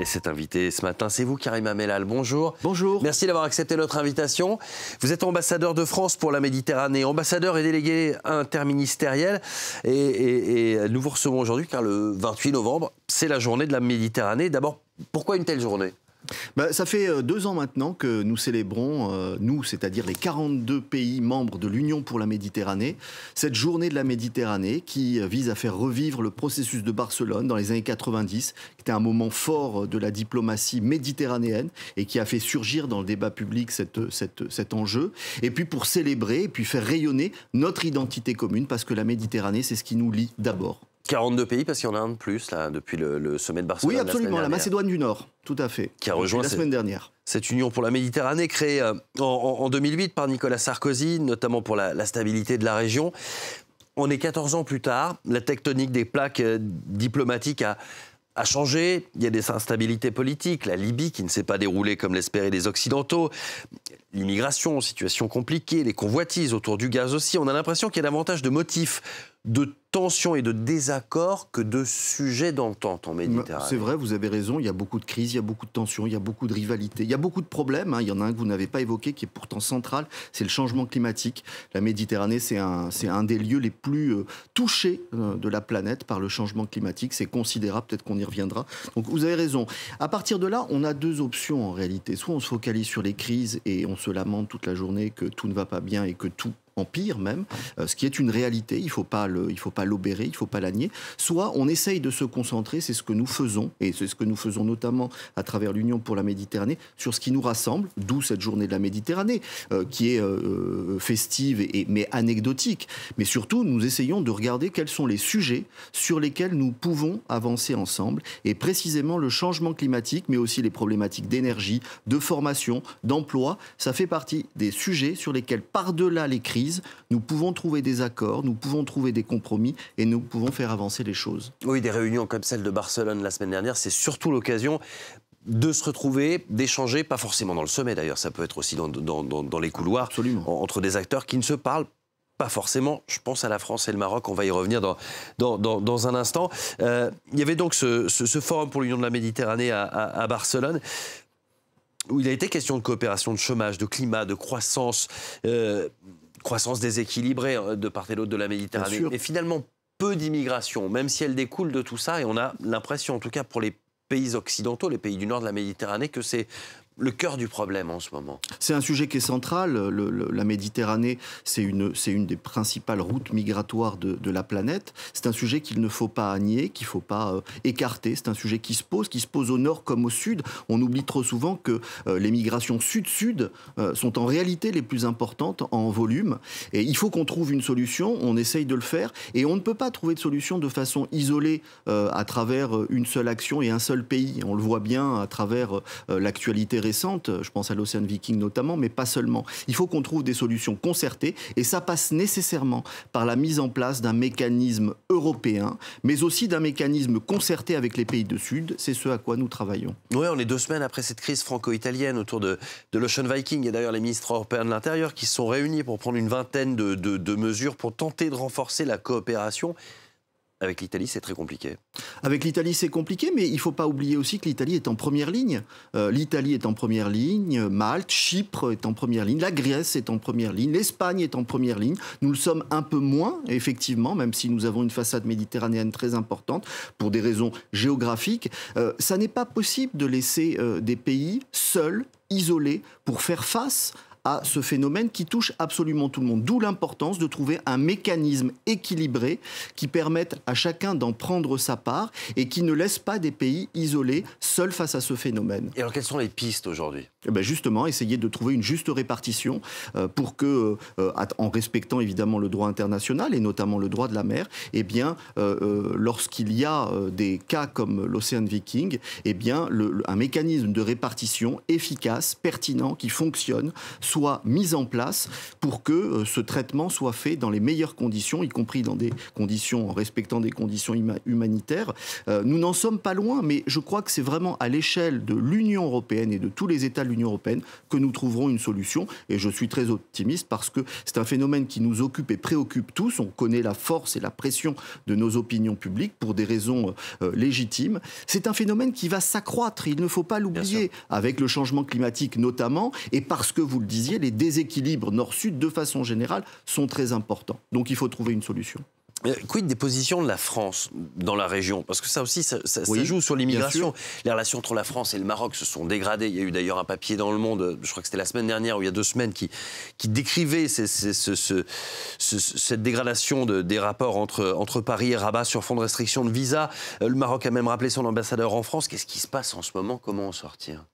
Et cet invité ce matin, c'est vous, Karim Amelal. Bonjour. Bonjour. Merci d'avoir accepté notre invitation. Vous êtes ambassadeur de France pour la Méditerranée, ambassadeur et délégué interministériel. Et, et nous vous recevons aujourd'hui car le 28 novembre, c'est la journée de la Méditerranée. D'abord, pourquoi une telle journée bah, ça fait euh, deux ans maintenant que nous célébrons, euh, nous, c'est-à-dire les 42 pays membres de l'Union pour la Méditerranée, cette journée de la Méditerranée qui euh, vise à faire revivre le processus de Barcelone dans les années 90, qui était un moment fort de la diplomatie méditerranéenne et qui a fait surgir dans le débat public cet enjeu. Et puis pour célébrer et puis faire rayonner notre identité commune, parce que la Méditerranée, c'est ce qui nous lie d'abord. 42 pays, parce qu'il y en a un de plus là, depuis le, sommet de Barcelone. Oui, absolument, la, Macédoine du Nord, tout à fait. Qui a rejoint la semaine dernière. Cette Union pour la Méditerranée, créée euh, en, 2008 par Nicolas Sarkozy, notamment pour la, stabilité de la région. On est 14 ans plus tard, la tectonique des plaques euh, diplomatiques a, a changé. Il y a des instabilités politiques. La Libye qui ne s'est pas déroulée comme l'espéraient les Occidentaux. L'immigration, situation compliquée, les convoitises autour du gaz aussi. On a l'impression qu'il y a davantage de motifs de tensions et de désaccords que de sujets d'entente en Méditerranée. C'est vrai, vous avez raison, il y a beaucoup de crises, il y a beaucoup de tensions, il y a beaucoup de rivalités, il y a beaucoup de problèmes. Hein. Il y en a un que vous n'avez pas évoqué qui est pourtant central, c'est le changement climatique. La Méditerranée, c'est un, un des lieux les plus euh, touchés euh, de la planète par le changement climatique. C'est considérable, peut-être qu'on y reviendra. Donc vous avez raison. À partir de là, on a deux options en réalité. Soit on se focalise sur les crises et on se lamente toute la journée que tout ne va pas bien et que tout en pire même, euh, ce qui est une réalité, il ne faut pas l'obérer, il ne faut pas la nier, soit on essaye de se concentrer, c'est ce que nous faisons, et c'est ce que nous faisons notamment à travers l'Union pour la Méditerranée, sur ce qui nous rassemble, d'où cette journée de la Méditerranée, euh, qui est euh, festive, et, mais anecdotique. Mais surtout, nous essayons de regarder quels sont les sujets sur lesquels nous pouvons avancer ensemble, et précisément le changement climatique, mais aussi les problématiques d'énergie, de formation, d'emploi, ça fait partie des sujets sur lesquels, par-delà les crises, nous pouvons trouver des accords, nous pouvons trouver des compromis et nous pouvons faire avancer les choses. Oui, des réunions comme celle de Barcelone la semaine dernière, c'est surtout l'occasion de se retrouver, d'échanger, pas forcément dans le sommet d'ailleurs, ça peut être aussi dans, les couloirs, entre des acteurs qui ne se parlent pas forcément, je pense à la France et le Maroc, on va y revenir dans, dans, un instant. Euh, il y avait donc ce, forum pour l'Union de la Méditerranée à, Barcelone, où il a été question de coopération, de chômage, de climat, de croissance. Euh, croissance déséquilibrée euh, de part et d'autre de la Méditerranée, et finalement peu d'immigration, même si elle découle de tout ça, et on a l'impression, en tout cas pour les pays occidentaux, les pays du nord de la Méditerranée, que c'est le cœur du problème en ce moment C'est un sujet qui est central. la Méditerranée, c'est une, une des principales routes migratoires de, la planète. C'est un sujet qu'il ne faut pas nier, qu'il ne faut pas euh, écarter. C'est un sujet qui se pose, qui se pose au nord comme au sud. On oublie trop souvent que euh, les migrations sud-sud euh, sont en réalité les plus importantes en volume. Et il faut qu'on trouve une solution. On essaye de le faire. Et on ne peut pas trouver de solution de façon isolée à travers une seule action et un seul pays. On le voit bien à travers l'actualité récente euh, je pense à l'Océan Viking notamment, mais pas seulement. Il faut qu'on trouve des solutions concertées et ça passe nécessairement par la mise en place d'un mécanisme européen, mais aussi d'un mécanisme concerté avec les pays du Sud. C'est ce à quoi nous travaillons. Oui, on est deux semaines après cette crise franco-italienne autour de, de l'Ocean Viking et d'ailleurs les ministres européens de l'Intérieur qui se sont réunis pour prendre une vingtaine de, de mesures pour tenter de renforcer la coopération. Avec l'Italie, c'est très compliqué. Avec l'Italie, c'est compliqué, mais il ne faut pas oublier aussi que l'Italie est en première ligne. Euh, L'Italie est en première ligne, Malte, Chypre est en première ligne, la Grèce est en première ligne, l'Espagne est en première ligne. Nous le sommes un peu moins, effectivement, même si nous avons une façade méditerranéenne très importante, pour des raisons géographiques. Euh, ça n'est pas possible de laisser euh, des pays seuls isolés pour faire face à ce phénomène qui touche absolument tout le monde. D'où l'importance de trouver un mécanisme équilibré qui permette à chacun d'en prendre sa part et qui ne laisse pas des pays isolés seuls face à ce phénomène. Et alors quelles sont les pistes aujourd'hui eh ben, justement, essayer de trouver une juste répartition euh, pour que, euh, euh, en respectant évidemment le droit international et notamment le droit de la mer, eh bien, lorsqu'il y a des cas comme l'Océan Viking, et eh bien, un mécanisme de répartition efficace, pertinent, qui fonctionne, soit mis en place pour que ce traitement soit fait dans les meilleures conditions, y compris dans des conditions en respectant des conditions humanitaires. nous n'en sommes pas loin, mais je crois que c'est vraiment à l'échelle de l'Union européenne et de tous les États l'Union européenne que nous trouverons une solution. Et je suis très optimiste parce que c'est un phénomène qui nous occupe et préoccupe tous. On connaît la force et la pression de nos opinions publiques pour des raisons euh, légitimes. C'est un phénomène qui va s'accroître, il ne faut pas l'oublier, avec le changement climatique notamment, et parce que vous le disiez, les déséquilibres nord-sud de façon générale sont très importants. Donc il faut trouver une solution. Euh, quid des positions de la France dans la région Parce que ça aussi, ça, ça, joue sur l'immigration. Les relations entre la France et le Maroc se sont dégradées. Il y a eu d'ailleurs un papier dans Le Monde, euh, je crois que c'était la semaine dernière ou il y a deux semaines, qui, décrivait cette dégradation des rapports entre, entre Paris et Rabat sur fond de restriction de visa. Euh, le Maroc a même rappelé son ambassadeur en France. Qu'est-ce qui se passe en ce moment Comment en sortir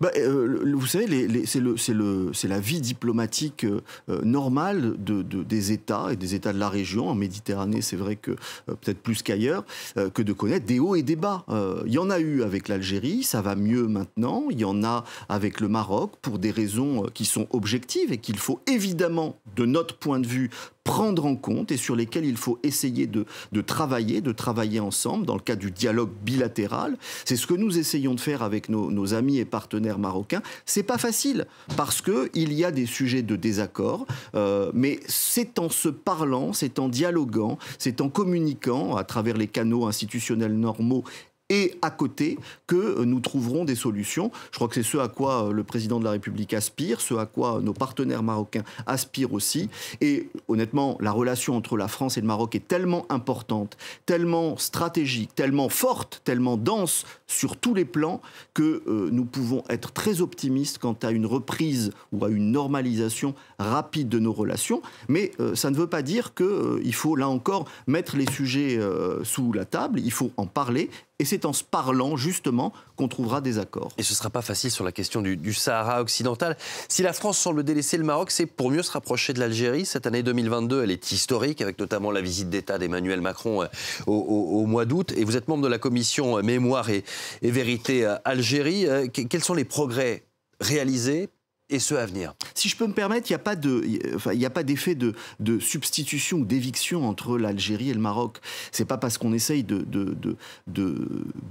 bah, euh, vous savez, c'est, la vie diplomatique euh, euh, normale des États et des États de la région. En Méditerranée, c'est vrai que peut-être plus qu'ailleurs, que de connaître des hauts et des bas. Il y en a eu avec l'Algérie, ça va mieux maintenant. Il y en a avec le Maroc pour des raisons qui sont objectives et qu'il faut évidemment, de notre point de vue, prendre en compte et sur lesquels il faut essayer de, travailler, de travailler ensemble dans le cadre du dialogue bilatéral. C'est ce que nous essayons de faire avec nos, amis et partenaires marocains. C'est pas facile parce qu'il y a des sujets de désaccord, euh, mais c'est en se parlant, c'est en dialoguant, c'est en communiquant à travers les canaux institutionnels normaux et à côté que nous trouverons des solutions. Je crois que c'est ce à quoi euh, le président de la République aspire, ce à quoi nos partenaires marocains aspirent aussi. Et honnêtement, la relation entre la France et le Maroc est tellement importante, tellement stratégique, tellement forte, tellement dense sur tous les plans que euh, nous pouvons être très optimistes quant à une reprise ou à une normalisation rapide de nos relations. Mais euh, ça ne veut pas dire qu'il faut, là encore, mettre les sujets sous la table, il faut en parler et c'est en se parlant, justement, qu'on trouvera des accords. Et ce ne sera pas facile sur la question du, Sahara occidental. Si la France semble délaisser le Maroc, c'est pour mieux se rapprocher de l'Algérie. Cette année 2022, elle est historique, avec notamment la visite d'État d'Emmanuel Macron euh, au, mois d'août. Et vous êtes membre de la commission euh, Mémoire et Vérité euh, Algérie. Quels sont les progrès réalisés et ce à venir. Si je peux me permettre, il n'y a pas de, d'effet de, substitution ou d'éviction entre l'Algérie et le Maroc. C'est pas parce qu'on essaye de, de,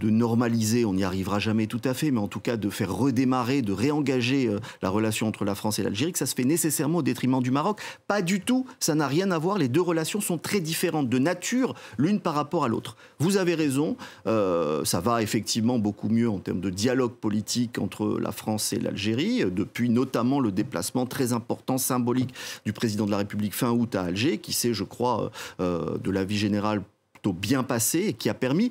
normaliser, on n'y arrivera jamais tout à fait, mais en tout cas de faire redémarrer, de réengager euh, la relation entre la France et l'Algérie que ça se fait nécessairement au détriment du Maroc. Pas du tout, ça n'a rien à voir. Les deux relations sont très différentes de nature, l'une par rapport à l'autre. Vous avez raison, euh, ça va effectivement beaucoup mieux en termes de dialogue politique entre la France et l'Algérie euh, depuis nos notamment le déplacement très important, symbolique du président de la République fin août à Alger, qui s'est, je crois, euh, euh, de la vie générale plutôt bien passé et qui a permis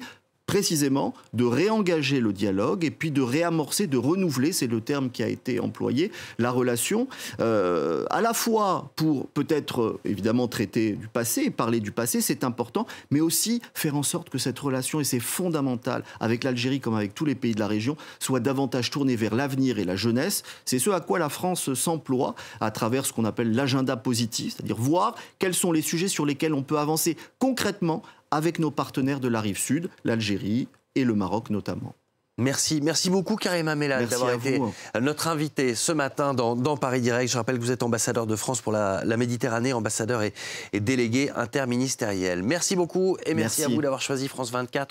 précisément de réengager le dialogue et puis de réamorcer, de renouveler, c'est le terme qui a été employé, la relation, euh, à la fois pour peut-être euh, évidemment traiter du passé, parler du passé, c'est important, mais aussi faire en sorte que cette relation, et c'est fondamental, avec l'Algérie comme avec tous les pays de la région, soit davantage tournée vers l'avenir et la jeunesse. C'est ce à quoi la France s'emploie à travers ce qu'on appelle l'agenda positif, c'est-à-dire voir quels sont les sujets sur lesquels on peut avancer concrètement avec nos partenaires de la rive sud, l'Algérie et le Maroc notamment. Merci, merci beaucoup Karima Mellal d'avoir été notre invitée ce matin dans, Paris Direct. Je rappelle que vous êtes ambassadeur de France pour la, Méditerranée, ambassadeur et, délégué interministériel. Merci beaucoup et merci. à vous d'avoir choisi France 24.